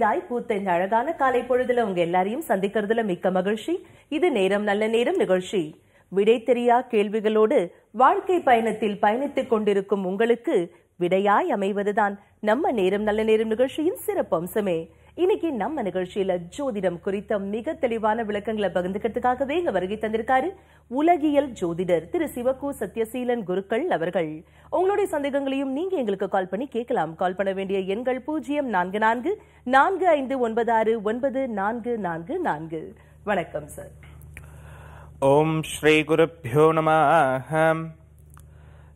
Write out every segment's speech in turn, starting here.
புதிதாய் பூத்த இந்த அழகான காலை பொழுதுல உங்க எல்லாரையும் சந்திக்கிறதுல மிக்க மகிழ்ச்சி இது நேரம் நல்ல நேரம் நிகழ்ச்சி விடை தெரியா கேள்விகளோடு வாழ்க்கை பயணத்தில் பயணித்துக் கொண்டிருக்கும் உங்களுக்கு விடையாய் அமைவதுதான் நம்ம நேரம் நல்ல நேரம் நிகழ்ச்சியின் சிறப்பு அம்சமே இன்னைக்கு நம்ம நிகழ்ச்சியில ஜோதிடம் குறித்த மிக தெளிவான விளக்கங்களை பகிர்ந்துக்கிறதுக்காகவே இங்க வருகை தந்திருக்காரு உலகியல் ஜோதிடர் திரு சிவகு சத்யசீலன் குருக்கள் அவர்கள் உங்களுடைய சந்தேகங்களையும் நீங்க எங்களுக்கு கால் பண்ணி கேட்கலாம் கால் பண்ண வேண்டிய எண்கள் பூஜ்ஜியம் நான்கு நான்கு நான்கு ஐந்து ஒன்பது ஆறு ஒன்பது நான்கு நான்கு நான்கு வணக்கம் சார் ஓம் ஸ்ரீ குருப்பியோ நம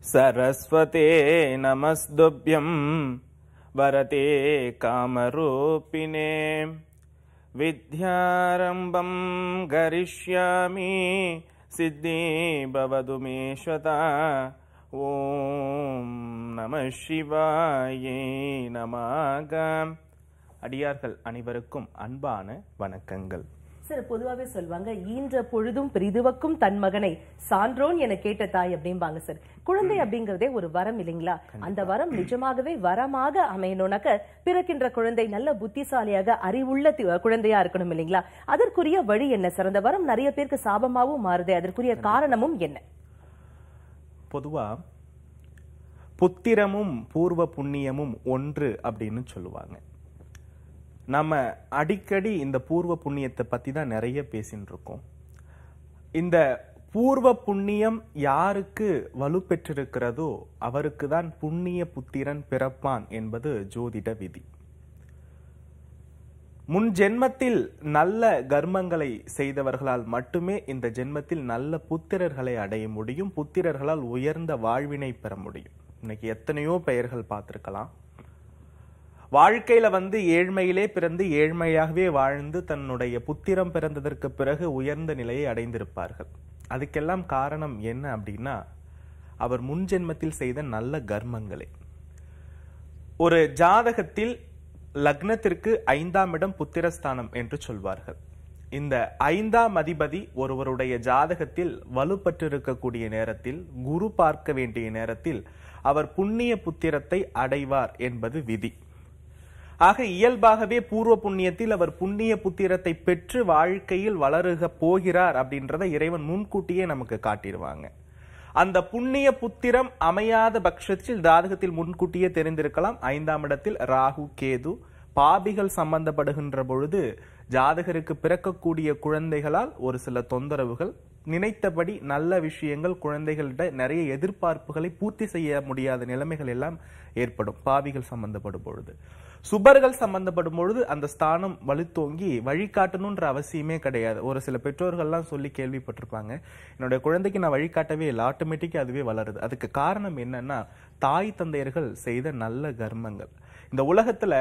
சரஸ்வதே நமஸ்துப்யம் வரதே காமரூபினே வித்யாரம்பம் கரிஷ்யாமி சித்தி பவதுமேஸ்வதா ஓம் நம சிவாயே நமாக அடியார்கள் அனைவருக்கும் அன்பான வணக்கங்கள் சார் பொதுவாகவே சொல்லுவாங்க ஈன்ற பொழுதும் பிரிதுவக்கும் தன் மகனை சான்றோன் என கேட்ட தாய் அப்படிம்பாங்க சார் குழந்தை அப்படிங்கிறதே ஒரு வரம் இல்லைங்களா அந்த வரம் நிஜமாகவே வரமாக அமையணும்னாக்க பிறக்கின்ற குழந்தை நல்ல புத்திசாலியாக அறிவுள்ள குழந்தையா இருக்கணும் இல்லைங்களா அதற்குரிய வழி என்ன சார் அந்த வரம் நிறைய பேருக்கு சாபமாகவும் மாறுது அதற்குரிய காரணமும் என்ன பொதுவா புத்திரமும் பூர்வ புண்ணியமும் ஒன்று அப்படின்னு சொல்லுவாங்க நம்ம அடிக்கடி இந்த பூர்வ புண்ணியத்தை பற்றி தான் நிறைய பேசின்னு இருக்கோம் இந்த பூர்வ புண்ணியம் யாருக்கு வலுப்பெற்றிருக்கிறதோ அவருக்கு தான் புண்ணிய புத்திரன் பிறப்பான் என்பது ஜோதிட விதி முன் ஜென்மத்தில் நல்ல கர்மங்களை செய்தவர்களால் மட்டுமே இந்த ஜென்மத்தில் நல்ல புத்திரர்களை அடைய முடியும் புத்திரர்களால் உயர்ந்த வாழ்வினை பெற முடியும் இன்னைக்கு எத்தனையோ பெயர்கள் பார்த்துருக்கலாம் வாழ்க்கையில வந்து ஏழ்மையிலே பிறந்து ஏழ்மையாகவே வாழ்ந்து தன்னுடைய புத்திரம் பிறந்ததற்கு பிறகு உயர்ந்த நிலையை அடைந்திருப்பார்கள் அதுக்கெல்லாம் காரணம் என்ன அப்படின்னா அவர் முன்ஜென்மத்தில் செய்த நல்ல கர்மங்களே ஒரு ஜாதகத்தில் லக்னத்திற்கு ஐந்தாம் இடம் புத்திரஸ்தானம் என்று சொல்வார்கள் இந்த ஐந்தாம் அதிபதி ஒருவருடைய ஜாதகத்தில் வலுப்பற்றிருக்கக்கூடிய நேரத்தில் குரு பார்க்க வேண்டிய நேரத்தில் அவர் புண்ணிய புத்திரத்தை அடைவார் என்பது விதி ஆக இயல்பாகவே பூர்வ புண்ணியத்தில் அவர் புண்ணிய புத்திரத்தை பெற்று வாழ்க்கையில் வளருக போகிறார் அப்படின்றத இறைவன் முன்கூட்டியே நமக்கு காட்டிடுவாங்க அந்த புண்ணிய புத்திரம் அமையாத பட்சத்தில் ஜாதகத்தில் முன்கூட்டியே தெரிந்திருக்கலாம் ஐந்தாம் இடத்தில் ராகு கேது பாபிகள் சம்பந்தப்படுகின்ற பொழுது ஜாதகருக்கு பிறக்கக்கூடிய குழந்தைகளால் ஒரு சில தொந்தரவுகள் நினைத்தபடி நல்ல விஷயங்கள் குழந்தைகளிட நிறைய எதிர்பார்ப்புகளை பூர்த்தி செய்ய முடியாத நிலைமைகள் எல்லாம் ஏற்படும் பாவிகள் சம்பந்தப்படும் பொழுது சுபர்கள் சம்பந்தப்படும் பொழுது அந்த ஸ்தானம் வலுத்தோங்கி வழிகாட்டணுன்ற அவசியமே கிடையாது ஒரு சில பெற்றோர்கள்லாம் சொல்லி கேள்விப்பட்டிருப்பாங்க என்னுடைய குழந்தைக்கு நான் வழிகாட்டவே இல்லை ஆட்டோமேட்டிக்காக அதுவே வளருது அதுக்கு காரணம் என்னன்னா தாய் தந்தையர்கள் செய்த நல்ல கர்மங்கள் இந்த உலகத்துல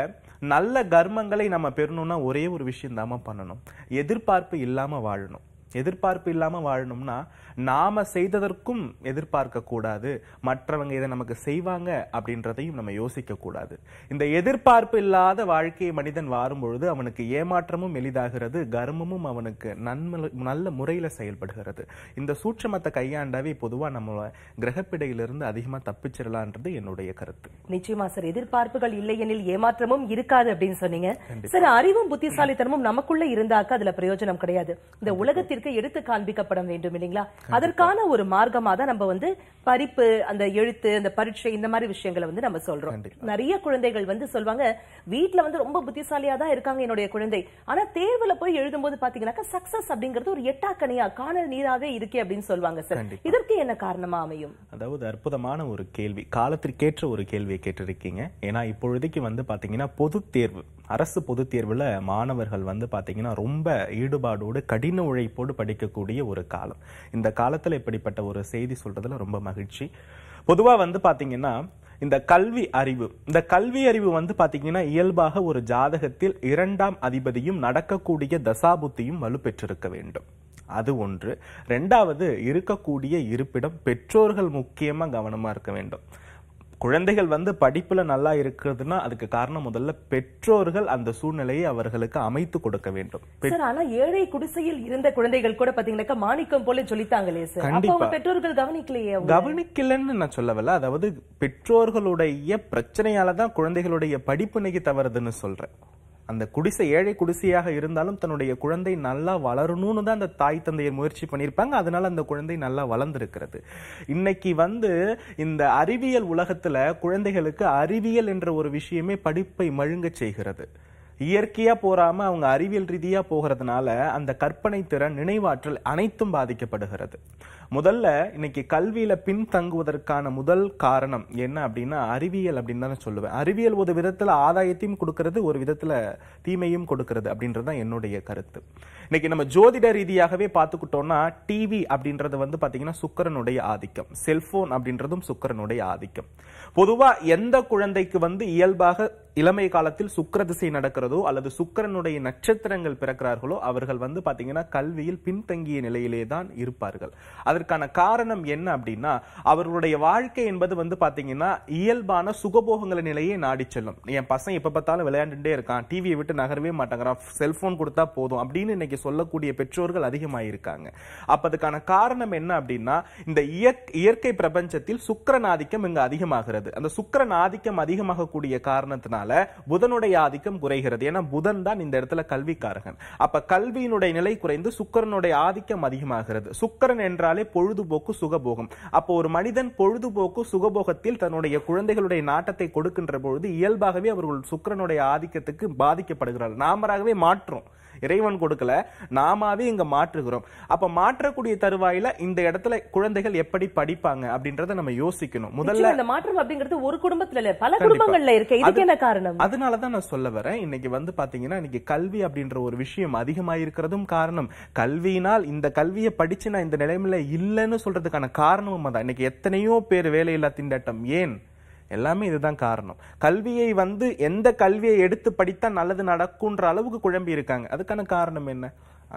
நல்ல கர்மங்களை நம்ம பெறணும்னா ஒரே ஒரு விஷயம் தான் பண்ணணும் எதிர்பார்ப்பு இல்லாம வாழணும் எதிர்பார்ப்பு இல்லாமல் வாழணும்னா நாம் செய்ததற்கும் எதிர்பார்க்கக்கூடாது மற்றவங்க இதை நமக்கு செய்வாங்க அப்படின்றதையும் நம்ம யோசிக்க கூடாது இந்த எதிர்பார்ப்பு இல்லாத வாழ்க்கையை மனிதன் பொழுது அவனுக்கு ஏமாற்றமும் எளிதாகிறது கர்மமும் அவனுக்கு நன்ம நல்ல முறையில் செயல்படுகிறது இந்த சூட்சமத்தை கையாண்டாவே பொதுவாக நம்ம கிரகப்பிடையிலிருந்து அதிகமாக தப்பிச்சிடலான்றது என்னுடைய கருத்து நிச்சயமா சார் எதிர்பார்ப்புகள் இல்லை எனில் ஏமாற்றமும் இருக்காது அப்படின்னு சொன்னீங்க சார் அறிவும் புத்திசாலித்தனமும் நமக்குள்ள இருந்தாக்க அதுல பிரயோஜனம் கிடையாது இந்த உலகத்திற்கு மக்களுக்கு எடுத்து காண்பிக்கப்பட வேண்டும் இல்லைங்களா அதற்கான ஒரு மார்க்கமா தான் நம்ம வந்து பறிப்பு அந்த எழுத்து அந்த பரீட்சை இந்த மாதிரி விஷயங்களை வந்து நம்ம சொல்றோம் நிறைய குழந்தைகள் வந்து சொல்லுவாங்க வீட்டுல வந்து ரொம்ப புத்திசாலியா தான் இருக்காங்க என்னுடைய குழந்தை ஆனா தேர்வுல போய் எழுதும்போது பாத்தீங்கன்னாக்கா சக்சஸ் அப்படிங்கிறது ஒரு எட்டாக்கணியா காணல் நீராவே இருக்கே அப்படின்னு சொல்லுவாங்க சார் இதற்கு என்ன காரணமா அமையும் அதாவது அற்புதமான ஒரு கேள்வி காலத்திற்கேற்ற ஒரு கேள்வியை கேட்டிருக்கீங்க ஏன்னா இப்பொழுதைக்கு வந்து பாத்தீங்கன்னா பொது தேர்வு அரசு பொது தேர்வுல மாணவர்கள் வந்து பாத்தீங்கன்னா ரொம்ப ஈடுபாடோடு கடின உழைப்போடு படிக்கக்கூடிய ஒரு காலம் இந்த காலத்தில் இப்படிப்பட்ட ஒரு செய்தி சொல்றதுல ரொம்ப மகிழ்ச்சி பொதுவாக வந்து பார்த்தீங்கன்னா இந்த கல்வி அறிவு இந்த கல்வி அறிவு வந்து பார்த்தீங்கன்னா இயல்பாக ஒரு ஜாதகத்தில் இரண்டாம் அதிபதியும் நடக்கக்கூடிய தசாபுத்தியும் வலுப்பெற்றிருக்க வேண்டும் அது ஒன்று ரெண்டாவது இருக்கக்கூடிய இருப்பிடம் பெற்றோர்கள் முக்கியமாக கவனமாக இருக்க வேண்டும் குழந்தைகள் வந்து படிப்புல நல்லா இருக்கிறதுனா அதுக்கு காரணம் முதல்ல பெற்றோர்கள் அந்த சூழ்நிலையை அவர்களுக்கு அமைத்து கொடுக்க வேண்டும் ஆனா ஏழை குடிசையில் இருந்த குழந்தைகள் கூட பாத்தீங்கன்னாக்கா மாணிக்கம் போல சொல்லித்தாங்களே கண்டிப்பா பெற்றோர்கள் கவனிக்கலையே கவனிக்கலன்னு நான் சொல்லவில்ல அதாவது பெற்றோர்களுடைய பிரச்சனையால தான் குழந்தைகளுடைய நிகை தவறுதுன்னு சொல்றேன் அந்த குடிசை ஏழை குடிசையாக இருந்தாலும் தன்னுடைய குழந்தை நல்லா வளரணும்னு தான் அந்த தாய் தந்தையை முயற்சி பண்ணியிருப்பாங்க அதனால அந்த குழந்தை நல்லா வளர்ந்துருக்கிறது இன்னைக்கு வந்து இந்த அறிவியல் உலகத்தில் குழந்தைகளுக்கு அறிவியல் என்ற ஒரு விஷயமே படிப்பை மழுங்க செய்கிறது இயற்கையாக போறாம அவங்க அறிவியல் ரீதியாக போகிறதுனால அந்த கற்பனை திறன் நினைவாற்றல் அனைத்தும் பாதிக்கப்படுகிறது முதல்ல இன்னைக்கு கல்வியில் பின்தங்குவதற்கான முதல் காரணம் என்ன அப்படின்னா அறிவியல் அப்படின்னு தானே சொல்லுவேன் அறிவியல் ஒரு விதத்தில் ஆதாயத்தையும் கொடுக்கறது ஒரு விதத்தில் தீமையும் கொடுக்கறது அப்படின்றது தான் என்னுடைய கருத்து இன்னைக்கு நம்ம ஜோதிட ரீதியாகவே பார்த்துக்கிட்டோம்னா டிவி அப்படின்றது வந்து பார்த்தீங்கன்னா சுக்கரனுடைய ஆதிக்கம் செல்போன் அப்படின்றதும் சுக்கரனுடைய ஆதிக்கம் பொதுவாக எந்த குழந்தைக்கு வந்து இயல்பாக இளமை காலத்தில் சுக்கர திசை நடக்கிறதோ அல்லது சுக்கரனுடைய நட்சத்திரங்கள் பிறக்கிறார்களோ அவர்கள் வந்து பார்த்தீங்கன்னா கல்வியில் பின்தங்கிய நிலையிலே தான் இருப்பார்கள் அதற்கு அதற்கான காரணம் என்ன அப்படின்னா அவர்களுடைய வாழ்க்கை என்பது வந்து பார்த்தீங்கன்னா இயல்பான சுகபோகங்கள நிலையை நாடி செல்லும் என் பசங்க எப்போ பார்த்தாலும் விளையாண்டுட்டே இருக்கான் டிவியை விட்டு நகரவே மாட்டேங்கிறான் செல்ஃபோன் கொடுத்தா போதும் அப்படின்னு இன்னைக்கு சொல்லக்கூடிய பெற்றோர்கள் அதிகமாயிருக்காங்க அப்போ அதுக்கான காரணம் என்ன அப்படின்னா இந்த இயற்கை பிரபஞ்சத்தில் சுக்கரன் ஆதிக்கம் இங்கு அதிகமாகிறது அந்த சுக்கரன் ஆதிக்கம் அதிகமாகக்கூடிய காரணத்தினால புதனுடைய ஆதிக்கம் குறைகிறது ஏன்னா புதன் தான் இந்த இடத்துல கல்விக்காரகன் அப்ப கல்வியினுடைய நிலை குறைந்து சுக்கரனுடைய ஆதிக்கம் அதிகமாகிறது சுக்கரன் என்றாலே எல்லாமே பொழுதுபோக்கு சுகபோகம் அப்போ ஒரு மனிதன் பொழுதுபோக்கு சுகபோகத்தில் தன்னுடைய குழந்தைகளுடைய நாட்டத்தை கொடுக்கின்ற பொழுது இயல்பாகவே அவர்கள் சுக்கரனுடைய ஆதிக்கத்துக்கு பாதிக்கப்படுகிறார் நாமராகவே மாற்றும் இறைவன் கொடுக்கல நாமாவே இங்க மாற்றுகிறோம் அப்ப மாற்றக்கூடிய தருவாயில இந்த இடத்துல குழந்தைகள் எப்படி படிப்பாங்க அப்படின்றத நம்ம யோசிக்கணும் முதல்ல இந்த மாற்றம் அப்படிங்கிறது ஒரு குடும்பத்துல இல்ல பல குடும்பங்கள்ல இருக்கு இதுக்கு என்ன காரணம் அதனாலதான் நான் சொல்ல வரேன் இன்னைக்கு வந்து பாத்தீங்கன்னா இன்னைக்கு கல்வி அப்படின்ற ஒரு விஷயம் அதிகமாயிருக்கிறதும் காரணம் கல்வியினால் இந்த கல்வியை படிச்சு நான் இந்த நிலைமையில இல்லைன்னு சொல்றதுக்கான காரணமும் தான் இன்னைக்கு எத்தனையோ பேர் வேலையில்லா திண்டாட்டம் ஏன் எல்லாமே இதுதான் காரணம் கல்வியை வந்து எந்த கல்வியை எடுத்து படித்தா நல்லது நடக்கும்ன்ற அளவுக்கு குழம்பி இருக்காங்க அதுக்கான காரணம் என்ன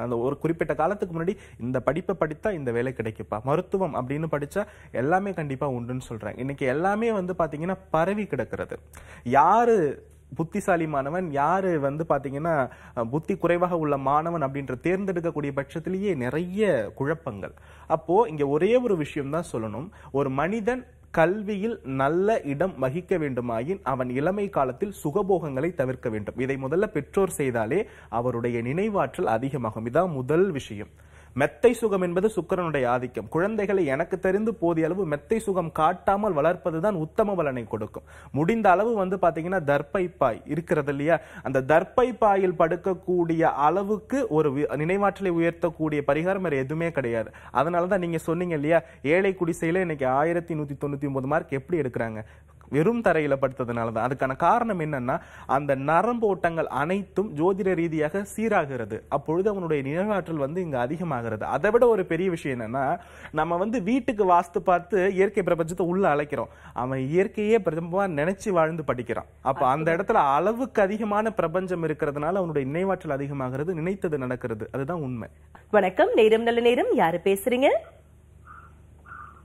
அந்த ஒரு குறிப்பிட்ட காலத்துக்கு முன்னாடி இந்த படிப்பை படித்தா இந்த வேலை கிடைக்குப்பா மருத்துவம் அப்படின்னு படித்தா எல்லாமே கண்டிப்பாக உண்டுன்னு சொல்கிறாங்க இன்றைக்கி எல்லாமே வந்து பார்த்திங்கன்னா பரவி கிடக்கிறது யார் புத்திசாலி மாணவன் யார் வந்து பார்த்திங்கன்னா புத்தி குறைவாக உள்ள மாணவன் அப்படின்ற தேர்ந்தெடுக்கக்கூடிய பட்சத்திலேயே நிறைய குழப்பங்கள் அப்போது இங்கே ஒரே ஒரு விஷயம் தான் சொல்லணும் ஒரு மனிதன் கல்வியில் நல்ல இடம் வகிக்க வேண்டுமாயின் அவன் இளமை காலத்தில் சுகபோகங்களை தவிர்க்க வேண்டும் இதை முதல்ல பெற்றோர் செய்தாலே அவருடைய நினைவாற்றல் அதிகமாகும் இதான் முதல் விஷயம் மெத்தை சுகம் என்பது சுக்கரனுடைய ஆதிக்கம் குழந்தைகளை எனக்கு தெரிந்து போதிய அளவு மெத்தை சுகம் காட்டாமல் வளர்ப்பது தான் உத்தம பலனை கொடுக்கும் முடிந்த அளவு வந்து பார்த்தீங்கன்னா தர்ப்பை பாய் இருக்கிறது இல்லையா அந்த தர்ப்பை பாயில் படுக்கக்கூடிய அளவுக்கு ஒரு நினைவாற்றலை உயர்த்தக்கூடிய பரிகாரம் வேறு எதுவுமே கிடையாது அதனாலதான் தான் நீங்கள் சொன்னீங்க இல்லையா ஏழை குடிசையில இன்னைக்கு ஆயிரத்தி நூற்றி தொண்ணூற்றி ஒன்பது மார்க் எப்படி எடுக்கிறாங்க வெறும் தரையில படுத்ததுனால தான் அதுக்கான காரணம் என்னன்னா அந்த நரம்பு ஓட்டங்கள் அனைத்தும் ஜோதிட ரீதியாக சீராகிறது அப்பொழுது அவனுடைய நினைவாற்றல் வந்து இங்க அதிகமாகிறது அதை விட ஒரு பெரிய விஷயம் என்னன்னா நம்ம வந்து வீட்டுக்கு வாஸ்து பார்த்து இயற்கை பிரபஞ்சத்தை உள்ள அழைக்கிறோம் அவன் இயற்கையே பிரபஞ்சமாக நினைச்சு வாழ்ந்து படிக்கிறான் அப்ப அந்த இடத்துல அளவுக்கு அதிகமான பிரபஞ்சம் இருக்கிறதுனால அவனுடைய நினைவாற்றல் அதிகமாகிறது நினைத்தது நடக்கிறது அதுதான் உண்மை வணக்கம் நேரம் நல்ல நேரம் யாரு பேசுறீங்க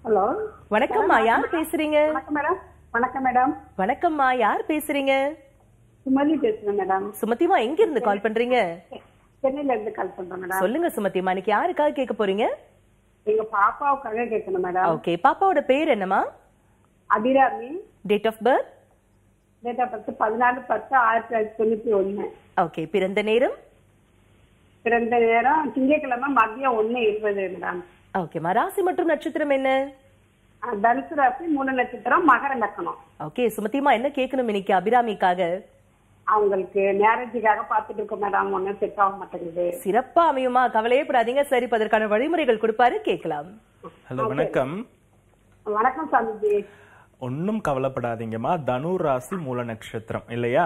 ஹலோ வணக்கம் யார் பேசுறீங்க மேடம் வணக்கம் மேடம் வணக்கம்மா யார் பேசுறீங்க சுமதி பேசுறேன் மேடம் சுமதிமா எங்க இருந்து கால் பண்றீங்க சென்னையில இருந்து கால் பண்றேன் மேடம் சொல்லுங்க சுமதிமா இன்னைக்கு யாருக்காக கேட்க போறீங்க எங்க பாப்பாவுக்காக கேட்கணும் மேடம் ஓகே பாப்பாவோட பேர் என்னமா Abirami date of birth date of birth பதினாலு பத்து ஆயிரத்தி தொள்ளாயிரத்தி தொண்ணூத்தி ஒன்னு ஓகே பிறந்த நேரம் பிறந்த நேரம் திங்கட்கிழமை மதியம் ஒன்னு இருபது மேடம் ஓகேமா ராசி மற்றும் நட்சத்திரம் என்ன தனுசு ராசி மூணு நட்சத்திரம் மகர லக்கணம் ஓகே சுமதிமா என்ன கேட்கணும் இன்னைக்கு அபிராமிக்காக அவங்களுக்கு மேரேஜுக்காக பாத்துட்டு இருக்கோம் மேடம் ஒன்னும் செட் ஆக மாட்டேங்குது சிறப்பா அமையுமா கவலையே படாதீங்க சரி அதற்கான வழிமுறைகள் கொடுப்பாரு கேட்கலாம் ஹலோ வணக்கம் வணக்கம் சாமிஜி ஒன்றும் கவலைப்படாதீங்கம்மா தனு ராசி மூல நட்சத்திரம் இல்லையா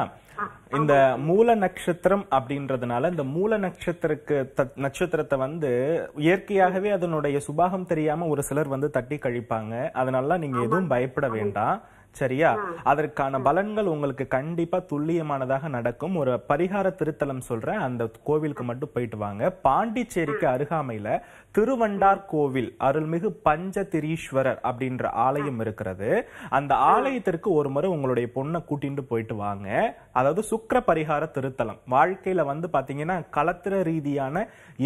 இந்த மூல நட்சத்திரம் அப்படின்றதுனால இந்த மூல நட்சத்திரக்கு நட்சத்திரத்தை வந்து இயற்கையாகவே அதனுடைய சுபாகம் தெரியாம ஒரு சிலர் வந்து தட்டி கழிப்பாங்க அதனால நீங்க எதுவும் பயப்பட வேண்டாம் சரியா அதற்கான பலன்கள் உங்களுக்கு கண்டிப்பா துல்லியமானதாக நடக்கும் ஒரு பரிகார திருத்தலம் சொல்றேன் அந்த கோவிலுக்கு மட்டும் போயிட்டு வாங்க பாண்டிச்சேரிக்கு அருகாமையில திருவண்டார் கோவில் அருள்மிகு பஞ்சதிரீஸ்வரர் அப்படின்ற ஆலயம் இருக்கிறது அந்த ஆலயத்திற்கு ஒரு முறை உங்களுடைய பொண்ணை கூட்டிட்டு போயிட்டு வாங்க அதாவது சுக்கர பரிகார திருத்தலம் வாழ்க்கையில வந்து பாத்தீங்கன்னா கலத்திர ரீதியான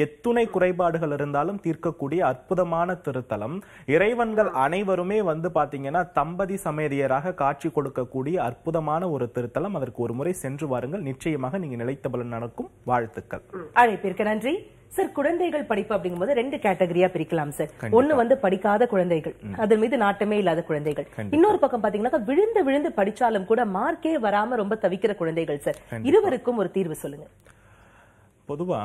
எத்துணை குறைபாடுகள் இருந்தாலும் தீர்க்கக்கூடிய அற்புதமான திருத்தலம் இறைவன்கள் அனைவருமே வந்து பாத்தீங்கன்னா தம்பதி சமேதியராக அழகாக காட்சி கொடுக்கக்கூடிய அற்புதமான ஒரு திருத்தலம் அதற்கு ஒரு முறை சென்று வாருங்கள் நிச்சயமாக நீங்க நிலைத்த பலன் நடக்கும் வாழ்த்துக்கள் அழைப்பிற்கு நன்றி சார் குழந்தைகள் படிப்பு போது ரெண்டு கேட்டகரியா பிரிக்கலாம் சார் ஒன்னு வந்து படிக்காத குழந்தைகள் அதன் மீது நாட்டமே இல்லாத குழந்தைகள் இன்னொரு பக்கம் பாத்தீங்கன்னா விழுந்து விழுந்து படிச்சாலும் கூட மார்க்கே வராம ரொம்ப தவிக்கிற குழந்தைகள் சார் இருவருக்கும் ஒரு தீர்வு சொல்லுங்க பொதுவா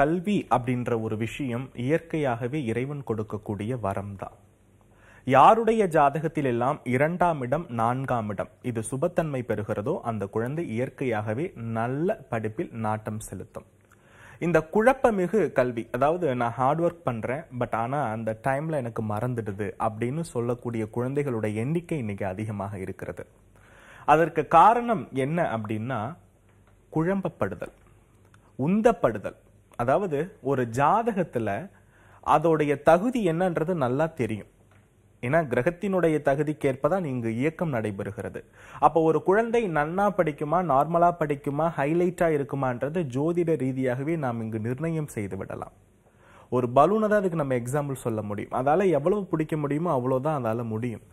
கல்வி அப்படின்ற ஒரு விஷயம் இயற்கையாகவே இறைவன் கொடுக்கக்கூடிய வரம் தான் யாருடைய ஜாதகத்தில் எல்லாம் இரண்டாம் இடம் நான்காம் இடம் இது சுபத்தன்மை பெறுகிறதோ அந்த குழந்தை இயற்கையாகவே நல்ல படிப்பில் நாட்டம் செலுத்தும் இந்த குழப்பமிகு கல்வி அதாவது நான் ஹார்ட் ஒர்க் பண்ணுறேன் பட் ஆனால் அந்த டைமில் எனக்கு மறந்துடுது அப்படின்னு சொல்லக்கூடிய குழந்தைகளுடைய எண்ணிக்கை இன்றைக்கி அதிகமாக இருக்கிறது அதற்கு காரணம் என்ன அப்படின்னா குழம்பப்படுதல் உந்தப்படுதல் அதாவது ஒரு ஜாதகத்தில் அதோடைய தகுதி என்னன்றது நல்லா தெரியும் ஏன்னா கிரகத்தினுடைய தகுதிக்கேற்ப தான் இங்கு இயக்கம் நடைபெறுகிறது அப்போ ஒரு குழந்தை நன்னா படிக்குமா நார்மலாக படிக்குமா ஹைலைட்டாக இருக்குமான்றது ஜோதிட ரீதியாகவே நாம் இங்கு நிர்ணயம் செய்து விடலாம் ஒரு பலூனை தான் அதுக்கு நம்ம எக்ஸாம்பிள் சொல்ல முடியும் அதால் எவ்வளவு பிடிக்க முடியுமோ அவ்வளோதான் அதால் முடியும்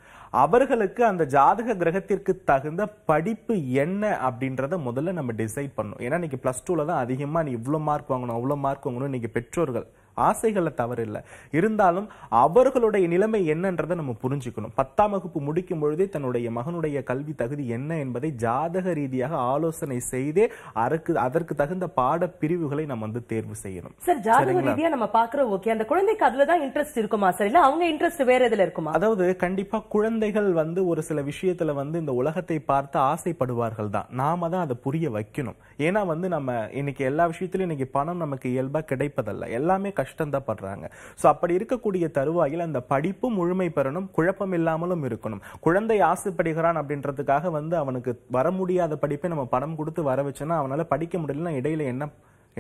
அவர்களுக்கு அந்த ஜாதக கிரகத்திற்கு தகுந்த படிப்பு என்ன அப்படின்றத முதல்ல நம்ம டிசைட் பண்ணணும் ஏன்னா இன்னைக்கு ப்ளஸ் டூவில் தான் அதிகமாக நீ இவ்வளோ மார்க் வாங்கணும் அவ்வளோ மார்க் வாங்கணும் இன்றைக்கி பெற்றோர்கள் ஆசைகளில் தவறு இல்லை இருந்தாலும் அவர்களுடைய நிலைமை என்னன்றதை நம்ம புரிஞ்சுக்கணும் பத்தாம் வகுப்பு முடிக்கும் பொழுதே தன்னுடைய மகனுடைய கல்வி தகுதி என்ன என்பதை ஜாதக ரீதியாக ஆலோசனை செய்தே அதற்கு அதற்கு தகுந்த பாட பிரிவுகளை நம்ம வந்து தேர்வு செய்யணும் சார் ஜாதக ரீதியா நம்ம பாக்குறோம் ஓகே அந்த குழந்தைக்கு தான் இன்ட்ரெஸ்ட் இருக்குமா சார் இல்ல அவங்க இன்ட்ரெஸ்ட் வேற எதுல இருக்குமா அதாவது கண்டிப்பா குழந்தைகள் வந்து ஒரு சில விஷயத்துல வந்து இந்த உலகத்தை பார்த்து ஆசைப்படுவார்கள் தான் நாம தான் அதை புரிய வைக்கணும் ஏன்னா வந்து நம்ம இன்னைக்கு எல்லா விஷயத்திலும் இன்னைக்கு பணம் நமக்கு இயல்பா கிடைப்பதல்ல எல்லாமே கஷ்டம் கஷ்டந்தான் படுறாங்க ஸோ அப்படி இருக்கக்கூடிய தருவாயில் அந்த படிப்பு முழுமை பெறணும் குழப்பம் இல்லாமலும் இருக்கணும் குழந்தை ஆசைப்படுகிறான் அப்படின்றதுக்காக வந்து அவனுக்கு வர முடியாத படிப்பை நம்ம பணம் கொடுத்து வர வச்சோன்னா அவனால் படிக்க முடியலன்னா இடையில என்ன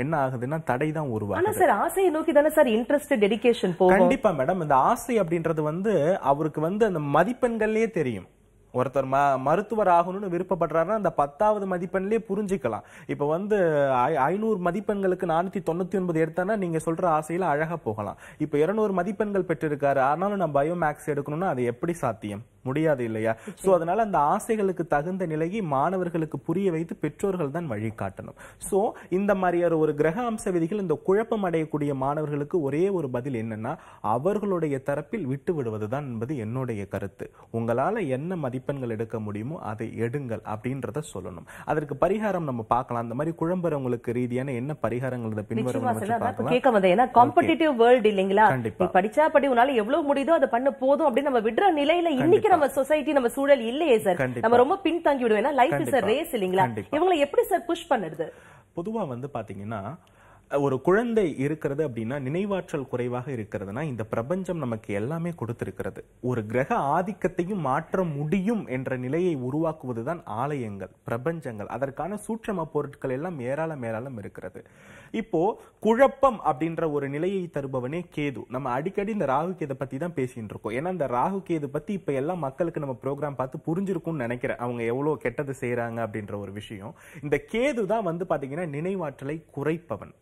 என்ன ஆகுதுன்னா தடை தான் உருவாகும் சார் ஆசையை நோக்கி தானே சார் இன்ட்ரெஸ்ட் டெடிகேஷன் கண்டிப்பா மேடம் இந்த ஆசை அப்படின்றது வந்து அவருக்கு வந்து அந்த மதிப்பெண்கள்லயே தெரியும் ஒருத்தர் ம மருத்துவர் ஆகணும்னு விருப்பப்படுறாருன்னா அந்த பத்தாவது மதிப்பெண்லேயே புரிஞ்சிக்கலாம் இப்போ வந்து ஐநூறு மதிப்பெண்களுக்கு நானூற்றி தொண்ணூற்றி ஒன்பது எடுத்தானா நீங்கள் சொல்கிற ஆசையில் அழகாக போகலாம் இப்போ இரநூறு மதிப்பெண்கள் பெற்றிருக்காரு ஆனாலும் நான் பயோ மேக்ஸ் எடுக்கணும்னா அது எப்படி சாத்தியம் முடியாது இல்லையா ஸோ அதனால அந்த ஆசைகளுக்கு தகுந்த நிலையை மாணவர்களுக்கு புரிய வைத்து பெற்றோர்கள் தான் வழிகாட்டணும் ஸோ இந்த மாதிரியான ஒரு கிரக அம்ச விதிகள் இந்த குழப்பம் அடையக்கூடிய மாணவர்களுக்கு ஒரே ஒரு பதில் என்னன்னா அவர்களுடைய தரப்பில் விட்டு விடுவதுதான் என்பது என்னுடைய கருத்து உங்களால் என்ன மதிப்பெண்கள் எடுக்க முடியுமோ அதை எடுங்கள் அப்படின்றத சொல்லணும் அதற்கு பரிகாரம் நம்ம பார்க்கலாம் அந்த மாதிரி குழம்புறவங்களுக்கு ரீதியான என்ன பரிகாரங்கள் பின்வரும் காம்படிட்டிவ் வேர்ல்டு இல்லைங்களா படிச்சா படி உன்னால எவ்வளவு முடியுதோ அதை பண்ண போதும் அப்படின்னு நம்ம விடுற நிலையில இன்னைக்கு நம்ம சொசைட்டி நம்ம சூழல் இல்லையே சார் நம்ம ரொம்ப பின்தங்கி விடுவேன்னா லைஃப் இஸ் ரேஸ் இல்லைங்களா இவங்களை எப்படி சார் புஷ் பண்ணுறது பொதுவா வந்து பாத்தீங்கன்னா ஒரு குழந்தை இருக்கிறது அப்படின்னா நினைவாற்றல் குறைவாக இருக்கிறதுனா இந்த பிரபஞ்சம் நமக்கு எல்லாமே கொடுத்திருக்கிறது ஒரு கிரக ஆதிக்கத்தையும் மாற்ற முடியும் என்ற நிலையை உருவாக்குவதுதான் ஆலயங்கள் பிரபஞ்சங்கள் அதற்கான சூட்சம பொருட்கள் எல்லாம் ஏராளம் ஏராளம் இருக்கிறது இப்போ குழப்பம் அப்படின்ற ஒரு நிலையை தருபவனே கேது நம்ம அடிக்கடி இந்த ராகு கேது பத்தி தான் பேசிட்டு இருக்கோம் ஏன்னா இந்த ராகு கேது பத்தி இப்ப எல்லாம் மக்களுக்கு நம்ம ப்ரோக்ராம் பார்த்து புரிஞ்சிருக்கும்னு நினைக்கிறேன் அவங்க எவ்வளவு கெட்டது செய்யறாங்க அப்படின்ற ஒரு விஷயம் இந்த கேது தான் வந்து பாத்தீங்கன்னா நினைவாற்றலை குறைப்பவன்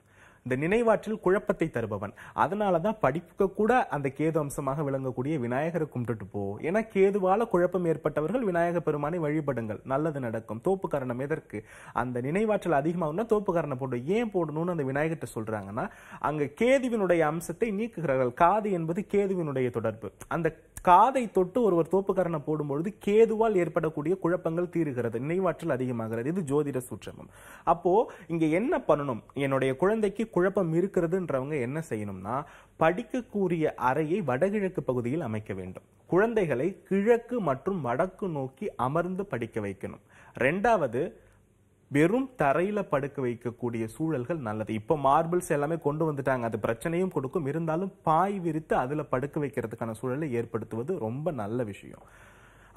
இந்த நினைவாற்றல் குழப்பத்தை தருபவன் அதனால தான் படிப்புக்கு கூட அந்த கேது அம்சமாக விளங்கக்கூடிய விநாயகரை கும்பிட்டுட்டு போ ஏன்னா கேதுவால குழப்பம் ஏற்பட்டவர்கள் விநாயகர் பெருமானை வழிபடுங்கள் நல்லது நடக்கும் தோப்பு காரணம் எதற்கு அந்த நினைவாற்றல் அதிகமாகனா தோப்பு காரணம் போட்டு ஏன் போடணும்னு அந்த விநாயகர்கிட்ட சொல்றாங்கன்னா அங்க கேதுவினுடைய அம்சத்தை நீக்குகிறார்கள் காது என்பது கேதுவினுடைய தொடர்பு அந்த காதை தொட்டு ஒருவர் தோப்புக்கரனை போடும்பொழுது கேதுவால் ஏற்படக்கூடிய குழப்பங்கள் தீருகிறது நினைவாற்றல் அதிகமாகிறது இது ஜோதிட சூற்றமும் அப்போ இங்க என்ன பண்ணணும் என்னுடைய குழந்தைக்கு குழப்பம் இருக்கிறதுன்றவங்க என்ன செய்யணும்னா படிக்கக்கூடிய அறையை வடகிழக்கு பகுதியில் அமைக்க வேண்டும் குழந்தைகளை கிழக்கு மற்றும் வடக்கு நோக்கி அமர்ந்து படிக்க வைக்கணும் ரெண்டாவது வெறும் தரையில படுக்க வைக்கக்கூடிய சூழல்கள் நல்லது இப்போ மார்பிள்ஸ் எல்லாமே கொண்டு வந்துட்டாங்க அது பிரச்சனையும் கொடுக்கும் இருந்தாலும் பாய் விரித்து அதில் படுக்க வைக்கிறதுக்கான சூழலை ஏற்படுத்துவது ரொம்ப நல்ல விஷயம்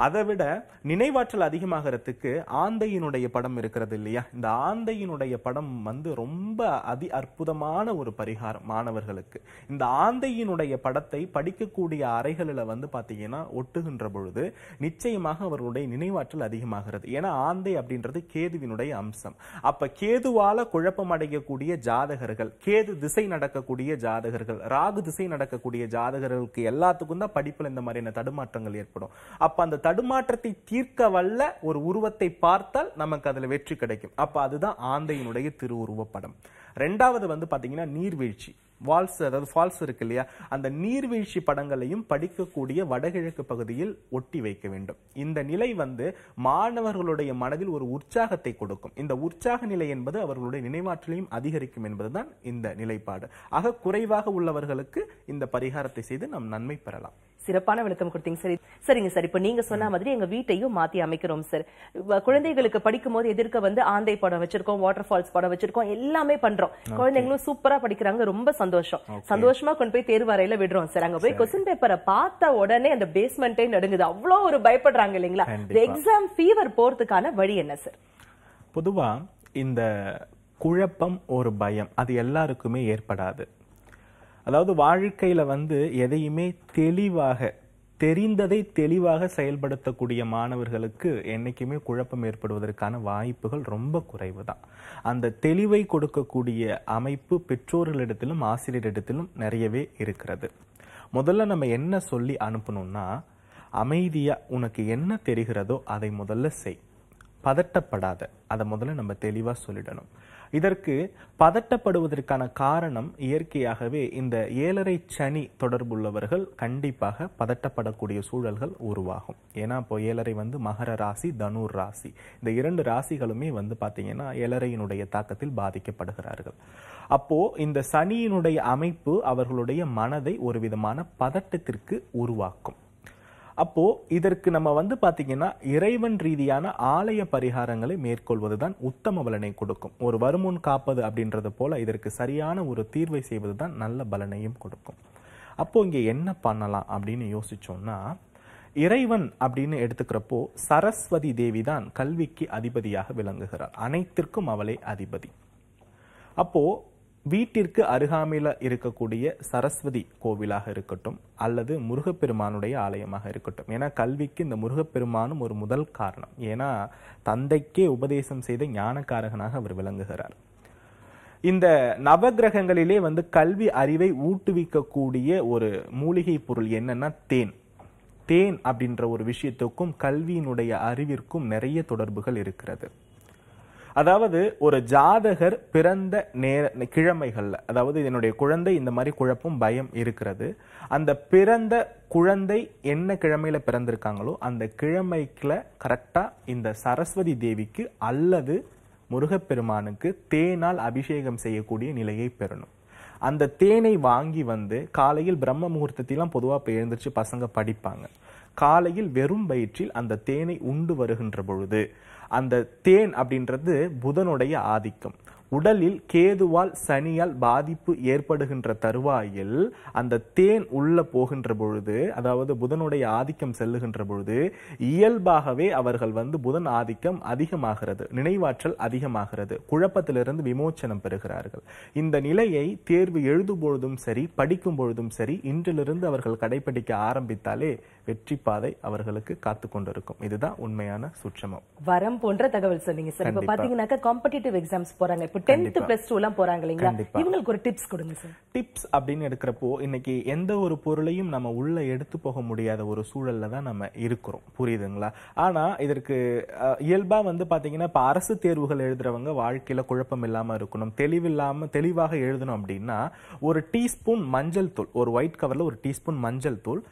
அதை விட நினைவாற்றல் அதிகமாகிறதுக்கு ஆந்தையினுடைய படம் இருக்கிறது இல்லையா இந்த ஆந்தையினுடைய படம் வந்து ரொம்ப அதி அற்புதமான ஒரு பரிகாரம் மாணவர்களுக்கு இந்த ஆந்தையினுடைய படத்தை படிக்கக்கூடிய அறைகளில் வந்து பார்த்தீங்கன்னா ஒட்டுகின்ற பொழுது நிச்சயமாக அவர்களுடைய நினைவாற்றல் அதிகமாகிறது ஏன்னா ஆந்தை அப்படின்றது கேதுவினுடைய அம்சம் அப்ப கேதுவால குழப்பம் அடையக்கூடிய ஜாதகர்கள் கேது திசை நடக்கக்கூடிய ஜாதகர்கள் ராகு திசை நடக்கக்கூடிய ஜாதகர்களுக்கு எல்லாத்துக்கும் தான் படிப்பில் இந்த மாதிரியான தடுமாற்றங்கள் ஏற்படும் அப்ப அந்த தடுமாற்றத்தை தீர்க்க வல்ல ஒரு உருவத்தை பார்த்தால் நமக்கு அதில் வெற்றி கிடைக்கும் அப்போ அதுதான் ஆந்தையினுடைய திருவுருவப்படம் ரெண்டாவது வந்து பார்த்தீங்கன்னா நீர்வீழ்ச்சி வால்ஸ் அதாவது ஃபால்ஸ் இருக்கு இல்லையா அந்த நீர்வீழ்ச்சி படங்களையும் படிக்கக்கூடிய வடகிழக்கு பகுதியில் ஒட்டி வைக்க வேண்டும் இந்த நிலை வந்து மாணவர்களுடைய மனதில் ஒரு உற்சாகத்தை கொடுக்கும் இந்த உற்சாக நிலை என்பது அவர்களுடைய நினைவாற்றலையும் அதிகரிக்கும் என்பதுதான் இந்த நிலைப்பாடு ஆக குறைவாக உள்ளவர்களுக்கு இந்த பரிகாரத்தை செய்து நாம் நன்மை பெறலாம் சிறப்பான விளக்கம் கொடுத்தீங்க சரி சரிங்க சார் இப்ப நீங்க சொன்ன மாதிரி எங்க வீட்டையும் மாத்தி அமைக்கிறோம் சார் குழந்தைகளுக்கு படிக்கும் போது எதிர்க்க வந்து ஆந்தை படம் வச்சிருக்கோம் வாட்டர் ஃபால்ஸ் படம் வச்சிருக்கோம் எல்லாமே பண்றோம் பண்றோம் குழந்தைங்களும் சூப்பரா படிக்கிறாங்க ரொம்ப சந்தோஷம் சந்தோஷமா கொண்டு போய் தேர்வு அறையில விடுறோம் சார் அங்க போய் கொஸ்டின் பேப்பரை பார்த்த உடனே அந்த பேஸ்மெண்டே நடுங்குது அவ்வளோ ஒரு பயப்படுறாங்க இல்லைங்களா எக்ஸாம் ஃபீவர் போறதுக்கான வழி என்ன சார் பொதுவா இந்த குழப்பம் ஒரு பயம் அது எல்லாருக்குமே ஏற்படாது அதாவது வாழ்க்கையில வந்து எதையுமே தெளிவாக தெரிந்ததை தெளிவாக செயல்படுத்தக்கூடிய மாணவர்களுக்கு என்றைக்குமே குழப்பம் ஏற்படுவதற்கான வாய்ப்புகள் ரொம்ப குறைவு தான் அந்த தெளிவை கொடுக்கக்கூடிய அமைப்பு பெற்றோர்களிடத்திலும் ஆசிரியரிடத்திலும் நிறையவே இருக்கிறது முதல்ல நம்ம என்ன சொல்லி அனுப்பணும்னா அமைதியாக உனக்கு என்ன தெரிகிறதோ அதை முதல்ல செய் பதட்டப்படாத அதை முதல்ல நம்ம தெளிவாக சொல்லிடணும் இதற்கு பதட்டப்படுவதற்கான காரணம் இயற்கையாகவே இந்த ஏழரை சனி தொடர்புள்ளவர்கள் கண்டிப்பாக பதட்டப்படக்கூடிய சூழல்கள் உருவாகும் ஏன்னா இப்போ ஏழரை வந்து மகர ராசி தனுர் ராசி இந்த இரண்டு ராசிகளுமே வந்து பார்த்தீங்கன்னா ஏழரையினுடைய தாக்கத்தில் பாதிக்கப்படுகிறார்கள் அப்போ இந்த சனியினுடைய அமைப்பு அவர்களுடைய மனதை ஒரு விதமான பதட்டத்திற்கு உருவாக்கும் அப்போ இதற்கு நம்ம வந்து பாத்தீங்கன்னா இறைவன் ரீதியான ஆலய பரிகாரங்களை மேற்கொள்வது தான் உத்தம பலனை கொடுக்கும் ஒரு வருமுன் காப்பது அப்படின்றது போல இதற்கு சரியான ஒரு தீர்வை செய்வது தான் நல்ல பலனையும் கொடுக்கும் அப்போ இங்கே என்ன பண்ணலாம் அப்படின்னு யோசிச்சோம்னா இறைவன் அப்படின்னு எடுத்துக்கிறப்போ சரஸ்வதி தேவி தான் கல்விக்கு அதிபதியாக விளங்குகிறார் அனைத்திற்கும் அவளே அதிபதி அப்போ வீட்டிற்கு அருகாமையில் இருக்கக்கூடிய சரஸ்வதி கோவிலாக இருக்கட்டும் அல்லது முருகப்பெருமானுடைய ஆலயமாக இருக்கட்டும் ஏன்னா கல்விக்கு இந்த முருகப்பெருமானும் ஒரு முதல் காரணம் ஏன்னா தந்தைக்கே உபதேசம் செய்த ஞானக்காரகனாக அவர் விளங்குகிறார் இந்த நவகிரகங்களிலே வந்து கல்வி அறிவை ஊட்டுவிக்கக்கூடிய ஒரு மூலிகை பொருள் என்னன்னா தேன் தேன் அப்படின்ற ஒரு விஷயத்துக்கும் கல்வியினுடைய அறிவிற்கும் நிறைய தொடர்புகள் இருக்கிறது அதாவது ஒரு ஜாதகர் பிறந்த நேர கிழமைகளில் அதாவது என்னுடைய குழந்தை இந்த மாதிரி குழப்பம் பயம் இருக்கிறது அந்த பிறந்த குழந்தை என்ன கிழமையில பிறந்திருக்காங்களோ அந்த கிழமைக்குல கரெக்டாக இந்த சரஸ்வதி தேவிக்கு அல்லது முருகப்பெருமானுக்கு தேனால் அபிஷேகம் செய்யக்கூடிய நிலையை பெறணும் அந்த தேனை வாங்கி வந்து காலையில் பிரம்ம முகூர்த்தத்திலாம் பொதுவாக இப்போ எழுந்திரிச்சு பசங்க படிப்பாங்க காலையில் வெறும் வயிற்றில் அந்த தேனை உண்டு வருகின்ற பொழுது அந்த தேன் அப்படின்றது புதனுடைய ஆதிக்கம் உடலில் கேதுவால் சனியால் பாதிப்பு ஏற்படுகின்ற தருவாயில் அந்த தேன் உள்ள போகின்ற பொழுது அதாவது புதனுடைய ஆதிக்கம் செல்லுகின்ற பொழுது இயல்பாகவே அவர்கள் வந்து புதன் ஆதிக்கம் அதிகமாகிறது நினைவாற்றல் அதிகமாகிறது குழப்பத்திலிருந்து விமோச்சனம் பெறுகிறார்கள் இந்த நிலையை தேர்வு எழுதும்பொழுதும் சரி படிக்கும் பொழுதும் சரி இன்றிலிருந்து அவர்கள் கடைபிடிக்க ஆரம்பித்தாலே வெற்றி பாதை அவர்களுக்கு காத்து கொண்டிருக்கும் இதுதான் உண்மையான சுற்றமம் வரம் போன்ற தகவல் சொன்னீங்க சார் இப்ப பாத்தீங்கன்னாக்கா காம்படிட்டிவ் எக்ஸாம்ஸ் போறாங்க இப்போ டென்த் பிளஸ் டூ எல்லாம் போறாங்க இல்லைங்களா இவங்களுக்கு ஒரு டிப்ஸ் கொடுங்க சார் டிப்ஸ் அப்படின்னு எடுக்கிறப்போ இன்னைக்கு எந்த ஒரு பொருளையும் நம்ம உள்ள எடுத்து போக முடியாத ஒரு சூழல்ல தான் நம்ம இருக்கிறோம் புரியுதுங்களா ஆனா இதற்கு இயல்பா வந்து பாத்தீங்கன்னா இப்ப அரசு தேர்வுகள் எழுதுறவங்க வாழ்க்கையில குழப்பம் இல்லாம இருக்கணும் தெளிவில்லாம தெளிவாக எழுதணும் அப்படின்னா ஒரு டீஸ்பூன் மஞ்சள் தூள் ஒரு ஒயிட் கவர்ல ஒரு டீஸ்பூன் மஞ்சள் தூள்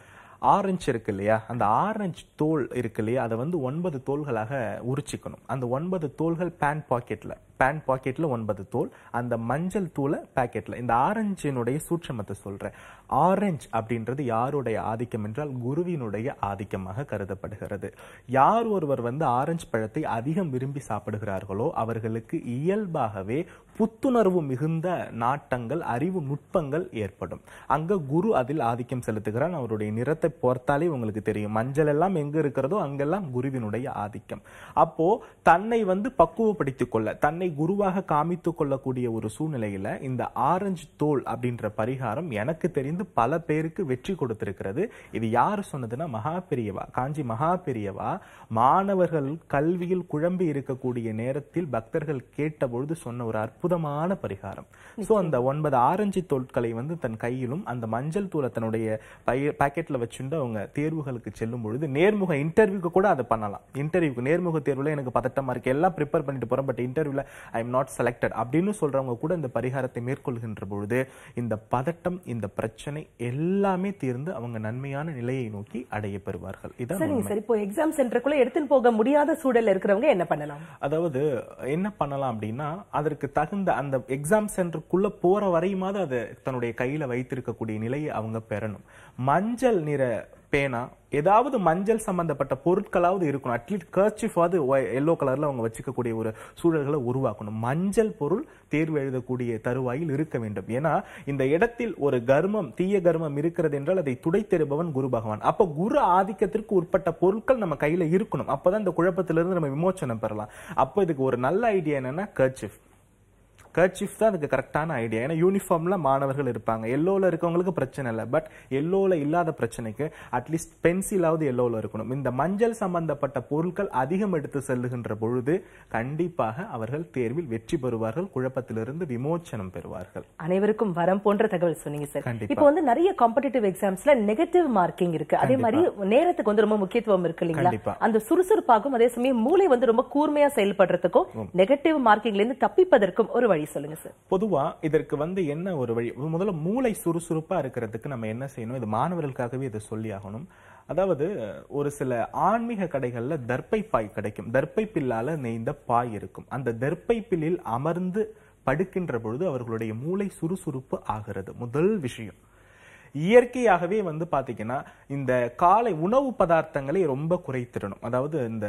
ஆரஞ்சு இருக்கு இல்லையா அந்த ஆரஞ்சு தோல் இருக்கு இல்லையா அதை வந்து ஒன்பது தோள்களாக உரிச்சிக்கணும் அந்த ஒன்பது தோள்கள் பேண்ட் பாக்கெட்டில் பேண்ட் பாக்கெட்டில் ஒன்பது தோல் அந்த மஞ்சள் தூளை பாக்கெட்டில் இந்த ஆரஞ்சினுடைய சூட்சமத்தை சொல்கிறேன் ஆரஞ்சு அப்படின்றது யாருடைய ஆதிக்கம் என்றால் குருவினுடைய ஆதிக்கமாக கருதப்படுகிறது யார் ஒருவர் வந்து ஆரஞ்சு பழத்தை அதிகம் விரும்பி சாப்பிடுகிறார்களோ அவர்களுக்கு இயல்பாகவே புத்துணர்வு மிகுந்த நாட்டங்கள் அறிவு நுட்பங்கள் ஏற்படும் அங்கே குரு அதில் ஆதிக்கம் செலுத்துகிறான் அவருடைய நிறத்தை நிறத்தை பார்த்தாலே உங்களுக்கு தெரியும் மஞ்சள் எல்லாம் எங்க இருக்கிறதோ அங்கெல்லாம் குருவினுடைய ஆதிக்கம் அப்போ தன்னை வந்து பக்குவப்படுத்திக் கொள்ள தன்னை குருவாக காமித்துக் கொள்ளக்கூடிய ஒரு சூழ்நிலையில இந்த ஆரஞ்சு தோல் அப்படின்ற பரிகாரம் எனக்கு தெரிந்து பல பேருக்கு வெற்றி கொடுத்திருக்கிறது இது யார் சொன்னதுன்னா மகா பெரியவா காஞ்சி மகா பெரியவா மாணவர்கள் கல்வியில் குழம்பி இருக்கக்கூடிய நேரத்தில் பக்தர்கள் கேட்டபொழுது சொன்ன ஒரு அற்புதமான பரிகாரம் ஸோ அந்த ஒன்பது ஆரஞ்சு தோட்களை வந்து தன் கையிலும் அந்த மஞ்சள் தூளை தன்னுடைய பாக்கெட்ல வச்சு ஆப்பர்ச்சுனிட்டி அவங்க தேர்வுகளுக்கு செல்லும் பொழுது நேர்முக இன்டர்வியூக்கு கூட அதை பண்ணலாம் இன்டர்வியூக்கு நேர்முக தேர்வில் எனக்கு பதட்டமாக இருக்குது எல்லாம் ப்ரிப்பேர் பண்ணிட்டு போகிறேன் பட் இன்டர்வியூவில் ஐ எம் நாட் செலக்டட் அப்படின்னு சொல்கிறவங்க கூட இந்த பரிகாரத்தை மேற்கொள்கின்ற பொழுது இந்த பதட்டம் இந்த பிரச்சனை எல்லாமே தீர்ந்து அவங்க நன்மையான நிலையை நோக்கி அடைய பெறுவார்கள் இதான் சரிங்க இப்போ எக்ஸாம் சென்டருக்குள்ளே எடுத்துன்னு போக முடியாத சூழல் இருக்கிறவங்க என்ன பண்ணலாம் அதாவது என்ன பண்ணலாம் அப்படின்னா அதற்கு தகுந்த அந்த எக்ஸாம் சென்டருக்குள்ளே போகிற வரையுமாவது அதை தன்னுடைய கையில் வைத்திருக்கக்கூடிய நிலையை அவங்க பெறணும் மஞ்சள் நிற பேனா ஏதாவது மஞ்சள் சம்பந்தப்பட்ட பொருட்களாவது இருக்கணும் அட்லீஸ்ட் கர்ச்சிஃபாவது எல்லோ கலரில் அவங்க வச்சுக்கக்கூடிய ஒரு சூழல்களை உருவாக்கணும் மஞ்சள் பொருள் தேர்வு எழுதக்கூடிய தருவாயில் இருக்க வேண்டும் ஏன்னா இந்த இடத்தில் ஒரு கர்மம் தீய கர்மம் இருக்கிறது என்றால் அதை துடைத்தெறுபவன் குரு பகவான் அப்போ குரு ஆதிக்கத்திற்கு உட்பட்ட பொருட்கள் நம்ம கையில் இருக்கணும் அப்போ தான் இந்த குழப்பத்திலிருந்து நம்ம விமோச்சனம் பெறலாம் அப்போ இதுக்கு ஒரு நல்ல ஐடியா என்னன்னா கர்ச்சிஃப் கர்ச்சிஃப் தான் அதுக்கு கரெக்டான ஐடியா ஏன்னா யூனிஃபார்மில் மாணவர்கள் இருப்பாங்க எல்லோவில் இருக்கவங்களுக்கு பிரச்சனை இல்லை பட் எல்லோவில் இல்லாத பிரச்சனைக்கு அட்லீஸ்ட் பென்சிலாவது எல்லோவில் இருக்கணும் இந்த மஞ்சள் சம்பந்தப்பட்ட பொருட்கள் அதிகம் எடுத்து செல்லுகின்ற பொழுது கண்டிப்பாக அவர்கள் தேர்வில் வெற்றி பெறுவார்கள் குழப்பத்திலிருந்து விமோச்சனம் பெறுவார்கள் அனைவருக்கும் வரம் போன்ற தகவல் சொன்னீங்க சார் இப்போ வந்து நிறைய காம்படிட்டிவ் எக்ஸாம்ஸ்ல நெகட்டிவ் மார்க்கிங் இருக்கு அதே மாதிரி நேரத்துக்கு வந்து ரொம்ப முக்கியத்துவம் இருக்கு இல்லைங்களா அந்த சுறுசுறுப்பாகும் அதே சமயம் மூளை வந்து ரொம்ப கூர்மையா செயல்படுறதுக்கும் நெகட்டிவ் மார்க்கிங்ல இருந்து தப்பிப்பதற்கும் ஒரு வழி வழி சொல்லுங்க சார் பொதுவா இதற்கு வந்து என்ன ஒரு வழி முதல்ல மூளை சுறுசுறுப்பா இருக்கிறதுக்கு நம்ம என்ன செய்யணும் இது மாணவர்களுக்காகவே இதை சொல்லி ஆகணும் அதாவது ஒரு சில ஆன்மீக கடைகளில் தர்ப்பை பாய் கிடைக்கும் தர்ப்பை பில்லால நெய்ந்த பாய் இருக்கும் அந்த தர்ப்பை பில்லில் அமர்ந்து படுக்கின்ற பொழுது அவர்களுடைய மூளை சுறுசுறுப்பு ஆகிறது முதல் விஷயம் இயற்கையாகவே வந்து பாத்தீங்கன்னா இந்த காலை உணவு பதார்த்தங்களை ரொம்ப குறைத்திடணும் அதாவது இந்த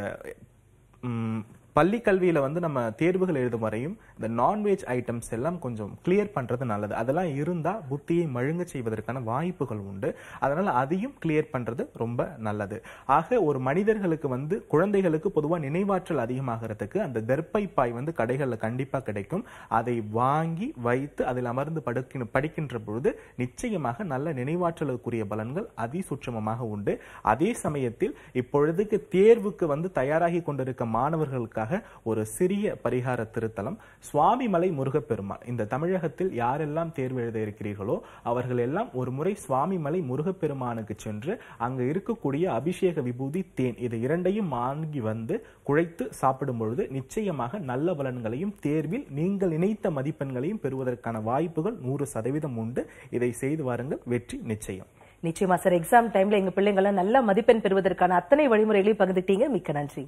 பள்ளி கல்வியில் வந்து நம்ம தேர்வுகள் எழுதும் வரையும் இந்த நான்வெஜ் ஐட்டம்ஸ் எல்லாம் கொஞ்சம் கிளியர் பண்ணுறது நல்லது அதெல்லாம் இருந்தால் புத்தியை மழுங்க செய்வதற்கான வாய்ப்புகள் உண்டு அதனால் அதையும் கிளியர் பண்ணுறது ரொம்ப நல்லது ஆக ஒரு மனிதர்களுக்கு வந்து குழந்தைகளுக்கு பொதுவாக நினைவாற்றல் அதிகமாகிறதுக்கு அந்த தெற்பை பாய் வந்து கடைகளில் கண்டிப்பாக கிடைக்கும் அதை வாங்கி வைத்து அதில் அமர்ந்து படுக்கின் படிக்கின்ற பொழுது நிச்சயமாக நல்ல நினைவாற்றலுக்குரிய பலன்கள் அதிசுட்சமமாக உண்டு அதே சமயத்தில் இப்பொழுதுக்கு தேர்வுக்கு வந்து தயாராகி கொண்டிருக்க மாணவர்களுக்கு என்பதற்காக ஒரு சிறிய பரிகார திருத்தலம் சுவாமிமலை முருகப்பெருமான் இந்த தமிழகத்தில் யாரெல்லாம் தேர்வு எழுத இருக்கிறீர்களோ அவர்கள் எல்லாம் ஒரு முறை சுவாமிமலை முருகப்பெருமானுக்கு சென்று அங்கு இருக்கக்கூடிய அபிஷேக விபூதி தேன் இது இரண்டையும் வாங்கி வந்து குழைத்து சாப்பிடும் பொழுது நிச்சயமாக நல்ல பலன்களையும் தேர்வில் நீங்கள் நினைத்த மதிப்பெண்களையும் பெறுவதற்கான வாய்ப்புகள் நூறு சதவீதம் உண்டு இதை செய்து வாருங்கள் வெற்றி நிச்சயம் நிச்சயமா சார் எக்ஸாம் டைம்ல எங்க பிள்ளைங்கள நல்ல மதிப்பெண் பெறுவதற்கான அத்தனை வழிமுறைகளையும் பகிர்ந்துட்டீங்க மிக்க நன்றி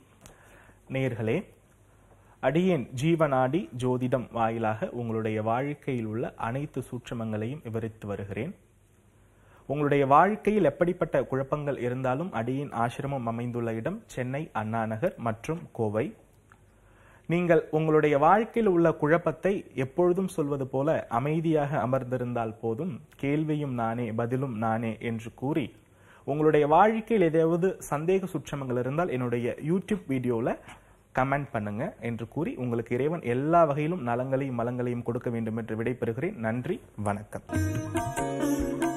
நேர்களே அடியேன் ஜீவனாடி ஜோதிடம் வாயிலாக உங்களுடைய வாழ்க்கையில் உள்ள அனைத்து சூட்சமங்களையும் விவரித்து வருகிறேன் உங்களுடைய வாழ்க்கையில் எப்படிப்பட்ட குழப்பங்கள் இருந்தாலும் அடியின் ஆசிரமம் அமைந்துள்ள இடம் சென்னை அண்ணாநகர் மற்றும் கோவை நீங்கள் உங்களுடைய வாழ்க்கையில் உள்ள குழப்பத்தை எப்பொழுதும் சொல்வது போல அமைதியாக அமர்ந்திருந்தால் போதும் கேள்வியும் நானே பதிலும் நானே என்று கூறி உங்களுடைய வாழ்க்கையில் ஏதாவது சந்தேக சுற்றமங்கள் இருந்தால் என்னுடைய யூடியூப் வீடியோவில் கமெண்ட் பண்ணுங்க என்று கூறி உங்களுக்கு இறைவன் எல்லா வகையிலும் நலங்களையும் மலங்களையும் கொடுக்க வேண்டும் என்று விடைபெறுகிறேன் நன்றி வணக்கம்